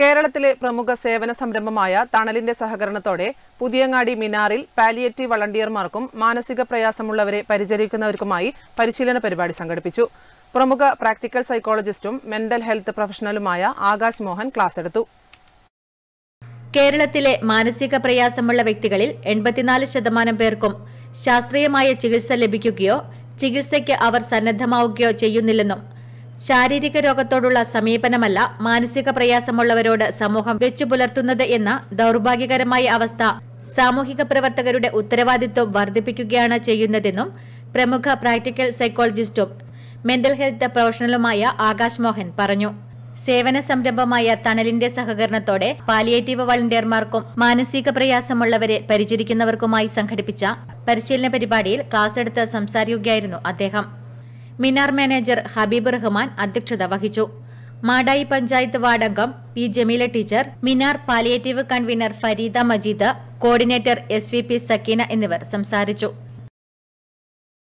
കേരളത്തിലെ പ്രമുഖ സേവന സംരംഭമായ തണലിന്റെ സഹകരണത്തോടെ പുതിയങ്ങാടി മിനാറിൽ പാലിയേറ്റീവ് വളണ്ടിയർമാർക്കും മാനസിക പ്രയാസമുള്ളവരെ പരിചരിക്കുന്നവർക്കുമായി പരിശീലന പരിപാടി സംഘടിപ്പിച്ചു പ്രമുഖ പ്രാക്ടിക്കൽ സൈക്കോളജിസ്റ്റും മെന്റൽ ഹെൽത്ത് പ്രൊഫഷണലുമായ ആകാശ് മോഹൻ ക്ലാസ് എടുത്തു കേരളത്തിലെ മാനസിക പ്രയാസമുള്ള വ്യക്തികളിൽ എൺപത്തിനാല് ശതമാനം പേർക്കും ശാസ്ത്രീയമായ ചികിത്സ ലഭിക്കുകയോ ചികിത്സയ്ക്ക് അവർ സന്നദ്ധമാവുകയോ ചെയ്യുന്നില്ലെന്നും ശാരീരിക രോഗത്തോടുള്ള സമീപനമല്ല മാനസിക പ്രയാസമുള്ളവരോട് സമൂഹം വെച്ചു പുലർത്തുന്നത് എന്ന ദൗർഭാഗ്യകരമായ അവസ്ഥ സാമൂഹിക പ്രവർത്തകരുടെ ഉത്തരവാദിത്വം വർദ്ധിപ്പിക്കുകയാണ് ചെയ്യുന്നതെന്നും പ്രമുഖ പ്രാക്ടിക്കൽ സൈക്കോളജിസ്റ്റും മെന്റൽ ഹെൽത്ത് പ്രൊഫഷണലുമായ ആകാശ് മോഹൻ പറഞ്ഞു സേവന സംരംഭമായ തണലിന്റെ സഹകരണത്തോടെ പാലിയേറ്റീവ് വളണ്ടിയർമാർക്കും മാനസിക പ്രയാസമുള്ളവരെ പരിചരിക്കുന്നവർക്കുമായി സംഘടിപ്പിച്ച പരിശീലന പരിപാടിയിൽ ക്ലാസ് എടുത്ത് സംസാരിക്കുകയായിരുന്നു അദ്ദേഹം മിനാർ മാനേജർ ഹബീബ് റഹ്മാൻ അധ്യക്ഷത വഹിച്ചു മാടായി പഞ്ചായത്ത് വാർഡംഗം P Jameela teacher Minar palliative convener Fareeda Majeed coordinator S V P Sakeena എന്നിവർ സംസാരിച്ചു